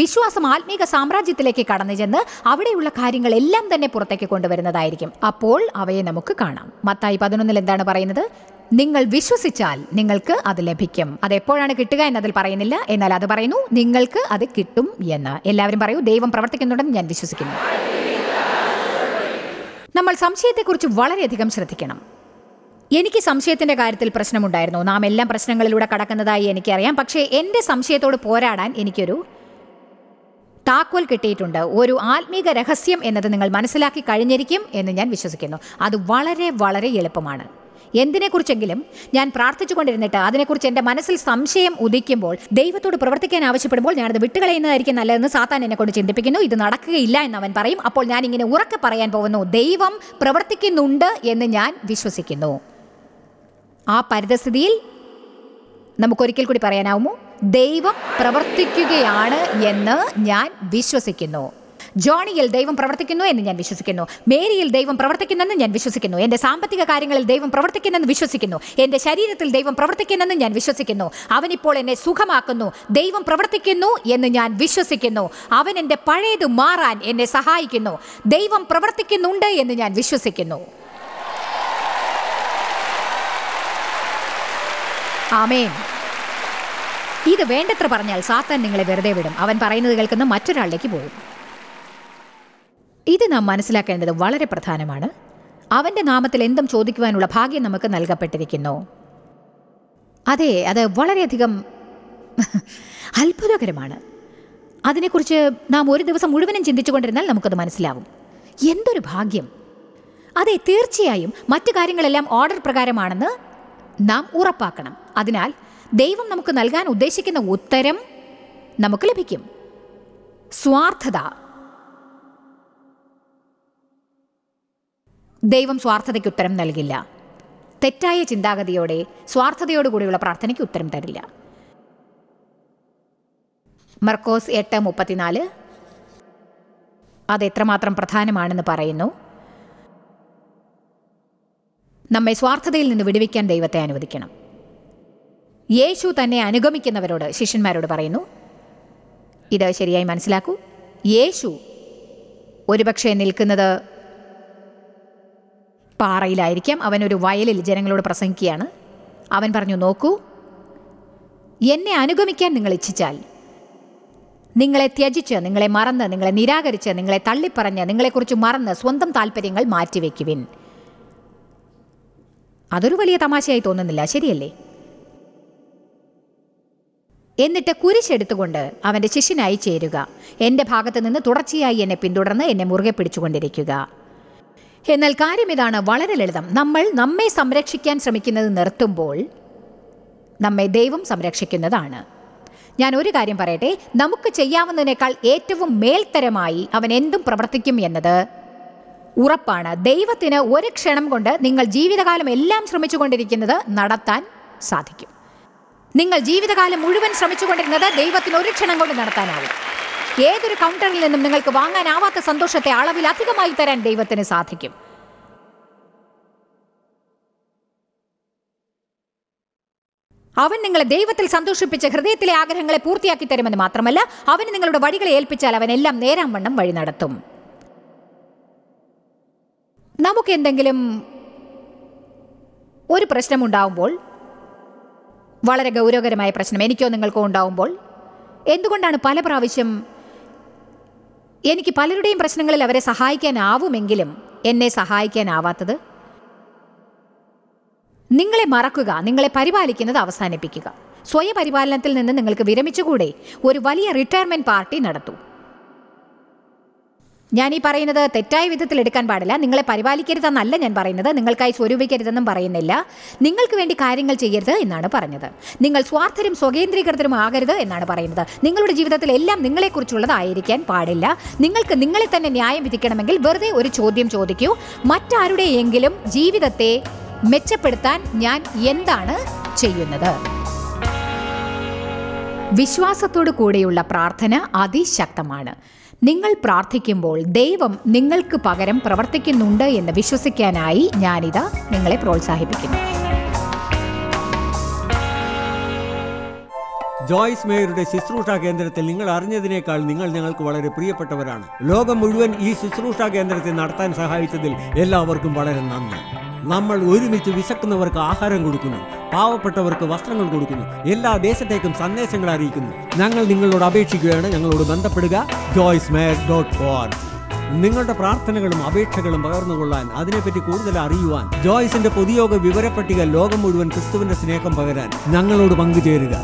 വിശ്വാസം ആത്മീക സാമ്രാജ്യത്തിലേക്ക് കടന്നു ചെന്ന് അവിടെയുള്ള കാര്യങ്ങളെല്ലാം തന്നെ പുറത്തേക്ക് കൊണ്ടുവരുന്നതായിരിക്കും അപ്പോൾ അവയെ നമുക്ക് കാണാം മത്തായി പതിനൊന്നിൽ എന്താണ് പറയുന്നത് നിങ്ങൾ വിശ്വസിച്ചാൽ നിങ്ങൾക്ക് അത് ലഭിക്കും അത് എപ്പോഴാണ് കിട്ടുക എന്നതിൽ പറയുന്നില്ല എന്നാൽ അത് പറയുന്നു നിങ്ങൾക്ക് അത് കിട്ടും എന്ന് എല്ലാവരും പറയൂ ദൈവം പ്രവർത്തിക്കുന്നുണ്ടെന്ന് ഞാൻ വിശ്വസിക്കുന്നു നമ്മൾ സംശയത്തെക്കുറിച്ച് വളരെയധികം ശ്രദ്ധിക്കണം എനിക്ക് സംശയത്തിന്റെ കാര്യത്തിൽ പ്രശ്നമുണ്ടായിരുന്നു നാം എല്ലാം പ്രശ്നങ്ങളിലൂടെ കടക്കുന്നതായി എനിക്കറിയാം പക്ഷേ എൻ്റെ സംശയത്തോട് പോരാടാൻ എനിക്കൊരു താക്കോൽ കിട്ടിയിട്ടുണ്ട് ഒരു ആത്മീക രഹസ്യം എന്നത് നിങ്ങൾ മനസ്സിലാക്കി കഴിഞ്ഞിരിക്കും എന്ന് ഞാൻ വിശ്വസിക്കുന്നു അത് വളരെ വളരെ എളുപ്പമാണ് എന്തിനെക്കുറിച്ചെങ്കിലും ഞാൻ പ്രാർത്ഥിച്ചുകൊണ്ടിരുന്നിട്ട് അതിനെക്കുറിച്ച് എൻ്റെ മനസ്സിൽ സംശയം ഉദിക്കുമ്പോൾ ദൈവത്തോട് പ്രവർത്തിക്കാൻ ആവശ്യപ്പെടുമ്പോൾ ഞാനത് വിട്ടുകളയുന്നതായിരിക്കും നല്ലതെന്ന് സാത്താൻ എന്നെ കൊണ്ട് ചിന്തിപ്പിക്കുന്നു ഇത് നടക്കുകയില്ല എന്ന് അവൻ പറയും അപ്പോൾ ഞാൻ ഇങ്ങനെ ഉറക്കെ പറയാൻ പോകുന്നു ദൈവം പ്രവർത്തിക്കുന്നുണ്ട് എന്ന് ഞാൻ വിശ്വസിക്കുന്നു ആ പരിതസ്ഥിതിയിൽ നമുക്കൊരിക്കൽ കൂടി പറയാനാവുമോ ദൈവം പ്രവർത്തിക്കുകയാണ് എന്ന് ഞാൻ വിശ്വസിക്കുന്നു ജോണിയിൽ ദൈവം പ്രവർത്തിക്കുന്നു എന്ന് ഞാൻ വിശ്വസിക്കുന്നു മേരിയിൽ ദൈവം പ്രവർത്തിക്കുന്നെന്ന് ഞാൻ വിശ്വസിക്കുന്നു എൻ്റെ സാമ്പത്തിക കാര്യങ്ങളിൽ ദൈവം പ്രവർത്തിക്കുന്നെന്ന് വിശ്വസിക്കുന്നു എൻ്റെ ശരീരത്തിൽ ദൈവം പ്രവർത്തിക്കുന്നെന്ന് ഞാൻ വിശ്വസിക്കുന്നു അവനിപ്പോൾ എന്നെ സുഖമാക്കുന്നു ദൈവം പ്രവർത്തിക്കുന്നു എന്ന് ഞാൻ വിശ്വസിക്കുന്നു അവൻ എൻ്റെ പഴയത് മാറാൻ എന്നെ സഹായിക്കുന്നു ദൈവം പ്രവർത്തിക്കുന്നുണ്ട് എന്ന് ഞാൻ വിശ്വസിക്കുന്നു ആമേൻ ഇത് വേണ്ടത്ര പറഞ്ഞാൽ സാത്താൻ നിങ്ങളെ വെറുതെ വിടും അവൻ പറയുന്നത് കേൾക്കുന്ന മറ്റൊരാളിലേക്ക് പോകും ഇത് നാം മനസ്സിലാക്കേണ്ടത് വളരെ പ്രധാനമാണ് അവൻ്റെ നാമത്തിൽ എന്തും ചോദിക്കുവാനുള്ള ഭാഗ്യം നമുക്ക് നൽകപ്പെട്ടിരിക്കുന്നു അതെ അത് വളരെയധികം അത്ഭുതകരമാണ് അതിനെക്കുറിച്ച് നാം ഒരു ദിവസം മുഴുവനും ചിന്തിച്ചുകൊണ്ടിരുന്നാൽ നമുക്കത് മനസ്സിലാവും എന്തൊരു ഭാഗ്യം അതെ തീർച്ചയായും മറ്റു കാര്യങ്ങളെല്ലാം ഓർഡർ പ്രകാരമാണെന്ന് നാം ഉറപ്പാക്കണം അതിനാൽ ദൈവം നമുക്ക് നൽകാൻ ഉദ്ദേശിക്കുന്ന ഉത്തരം നമുക്ക് ലഭിക്കും സ്വാർത്ഥത ദൈവം സ്വാർത്ഥതയ്ക്ക് ഉത്തരം നൽകില്ല തെറ്റായ ചിന്താഗതിയോടെ സ്വാർത്ഥതയോടുകൂടിയുള്ള പ്രാർത്ഥനയ്ക്ക് ഉത്തരം തരില്ല മർക്കോസ് എട്ട് മുപ്പത്തിനാല് അത് എത്രമാത്രം പ്രധാനമാണെന്ന് പറയുന്നു നമ്മെ സ്വാർത്ഥതയിൽ നിന്ന് വിടുവിക്കാൻ ദൈവത്തെ അനുവദിക്കണം യേശു തന്നെ അനുഗമിക്കുന്നവരോട് ശിഷ്യന്മാരോട് പറയുന്നു ഇത് ശരിയായി മനസ്സിലാക്കൂ യേശു ഒരുപക്ഷെ നിൽക്കുന്നത് പാറയിലായിരിക്കാം അവനൊരു വയലിൽ ജനങ്ങളോട് പ്രസംഗിക്കുകയാണ് അവൻ പറഞ്ഞു നോക്കൂ എന്നെ അനുഗമിക്കാൻ നിങ്ങൾ ഇച്ഛിച്ചാൽ നിങ്ങളെ ത്യജിച്ച് നിങ്ങളെ മറന്ന് നിങ്ങളെ നിരാകരിച്ച് നിങ്ങളെ തള്ളിപ്പറഞ്ഞ് നിങ്ങളെക്കുറിച്ച് മറന്ന് സ്വന്തം താല്പര്യങ്ങൾ മാറ്റിവെക്കുവിൻ അതൊരു വലിയ തമാശയായി തോന്നുന്നില്ല ശരിയല്ലേ എന്നിട്ട് കുരിശെടുത്തുകൊണ്ട് അവൻ്റെ ശിഷ്യനായി ചേരുക എൻ്റെ ഭാഗത്ത് നിന്ന് തുടർച്ചയായി എന്നെ പിന്തുടർന്ന് എന്നെ മുറുകെ പിടിച്ചുകൊണ്ടിരിക്കുക എന്നാൽ കാര്യം ഇതാണ് വളരെ ലളിതം നമ്മൾ നമ്മെ സംരക്ഷിക്കാൻ ശ്രമിക്കുന്നത് നിർത്തുമ്പോൾ നമ്മെ ദൈവം സംരക്ഷിക്കുന്നതാണ് ഞാൻ ഒരു കാര്യം പറയട്ടെ നമുക്ക് ചെയ്യാവുന്നതിനേക്കാൾ ഏറ്റവും മേൽത്തരമായി അവൻ എന്തും പ്രവർത്തിക്കും എന്നത് ഉറപ്പാണ് ദൈവത്തിന് ഒരു ക്ഷണം കൊണ്ട് നിങ്ങൾ ജീവിതകാലം എല്ലാം ശ്രമിച്ചുകൊണ്ടിരിക്കുന്നത് നടത്താൻ സാധിക്കും നിങ്ങൾ ജീവിതകാലം മുഴുവൻ ശ്രമിച്ചുകൊണ്ടിരുന്നത് ദൈവത്തിന് ഒരു ക്ഷണം കൊണ്ട് നടത്താനാവും ഏതൊരു കൗണ്ടറിൽ നിന്നും നിങ്ങൾക്ക് വാങ്ങാനാവാത്ത സന്തോഷത്തെ അളവിൽ അധികമായി തരാൻ ദൈവത്തിന് സാധിക്കും അവൻ നിങ്ങളെ ദൈവത്തിൽ സന്തോഷിപ്പിച്ച ഹൃദയത്തിലെ ആഗ്രഹങ്ങളെ പൂർത്തിയാക്കി തരുമെന്ന് മാത്രമല്ല അവന് നിങ്ങളുടെ വഴികളെ ഏൽപ്പിച്ചാൽ അവൻ എല്ലാം നേരാം വണ്ണം വഴി നടത്തും നമുക്ക് എന്തെങ്കിലും ഒരു പ്രശ്നമുണ്ടാവുമ്പോൾ വളരെ ഗൗരവകരമായ പ്രശ്നം എനിക്കോ നിങ്ങൾക്കോ ഉണ്ടാവുമ്പോൾ എന്തുകൊണ്ടാണ് പല പ്രാവശ്യം എനിക്ക് പലരുടെയും പ്രശ്നങ്ങളിൽ അവരെ സഹായിക്കാനാവുമെങ്കിലും എന്നെ സഹായിക്കാനാവാത്തത് നിങ്ങളെ മറക്കുക നിങ്ങളെ പരിപാലിക്കുന്നത് അവസാനിപ്പിക്കുക സ്വയപരിപാലനത്തിൽ നിന്ന് നിങ്ങൾക്ക് വിരമിച്ചുകൂടെ ഒരു വലിയ റിട്ടയർമെന്റ് പാർട്ടി നടത്തൂ ഞാൻ ഈ പറയുന്നത് തെറ്റായ വിധത്തിൽ എടുക്കാൻ പാടില്ല നിങ്ങളെ പരിപാലിക്കരുതെന്നല്ല ഞാൻ പറയുന്നത് നിങ്ങൾക്കായി സ്വരൂപിക്കരുതെന്നും പറയുന്നില്ല നിങ്ങൾക്ക് വേണ്ടി കാര്യങ്ങൾ ചെയ്യരുത് എന്നാണ് പറഞ്ഞത് നിങ്ങൾ സ്വാർത്ഥരും സ്വകേന്ദ്രീകൃതരും ആകരുത് എന്നാണ് പറയുന്നത് നിങ്ങളുടെ ജീവിതത്തിൽ എല്ലാം നിങ്ങളെക്കുറിച്ചുള്ളതായിരിക്കാൻ പാടില്ല നിങ്ങൾക്ക് നിങ്ങളെ തന്നെ ന്യായം വിധിക്കണമെങ്കിൽ വെറുതെ ഒരു ചോദ്യം ചോദിക്കൂ മറ്റാരുടെയെങ്കിലും ജീവിതത്തെ മെച്ചപ്പെടുത്താൻ ഞാൻ എന്താണ് ചെയ്യുന്നത് വിശ്വാസത്തോടു കൂടിയുള്ള പ്രാർത്ഥന അതിശക്തമാണ് നിങ്ങൾ പ്രാർത്ഥിക്കുമ്പോൾ ദൈവം നിങ്ങൾക്ക് പകരം പ്രവർത്തിക്കുന്നുണ്ട് എന്ന് വിശ്വസിക്കാനായി ഞാനിത് നിങ്ങളെ പ്രോത്സാഹിപ്പിക്കുന്നു ജോയ്സ് മേയറുടെ ശുശ്രൂഷ കേന്ദ്രത്തിൽ നിങ്ങൾ അറിഞ്ഞതിനേക്കാൾ നിങ്ങൾ ഞങ്ങൾക്ക് വളരെ പ്രിയപ്പെട്ടവരാണ് ലോകം മുഴുവൻ ഈ ശുശ്രൂഷ കേന്ദ്രത്തെ നടത്താൻ സഹായിച്ചതിൽ എല്ലാവർക്കും വളരെ നന്ദി നമ്മൾ ഒരുമിച്ച് വിശക്കുന്നവർക്ക് ആഹാരം കൊടുക്കുന്നു പാവപ്പെട്ടവർക്ക് വസ്ത്രങ്ങൾ കൊടുക്കുന്നു എല്ലാ ദേശത്തേക്കും സന്ദേശങ്ങൾ അറിയിക്കുന്നു ഞങ്ങൾ നിങ്ങളോട് അപേക്ഷിക്കുകയാണ് ഞങ്ങളോട് ബന്ധപ്പെടുക ജോയ്സ് മേയർ ഡോട്ട് ഓർഗ് നിങ്ങളുടെ പ്രാർത്ഥനകളും അപേക്ഷകളും പകർന്നുകൊള്ളാൻ അതിനെപ്പറ്റി കൂടുതൽ അറിയുവാൻ ജോയ്സിന്റെ പൊതുയോഗ വിവരപ്പട്ടിക ലോകം മുഴുവൻ ക്രിസ്തുവിന്റെ സ്നേഹം പകരാൻ ഞങ്ങളോട് പങ്കുചേരുക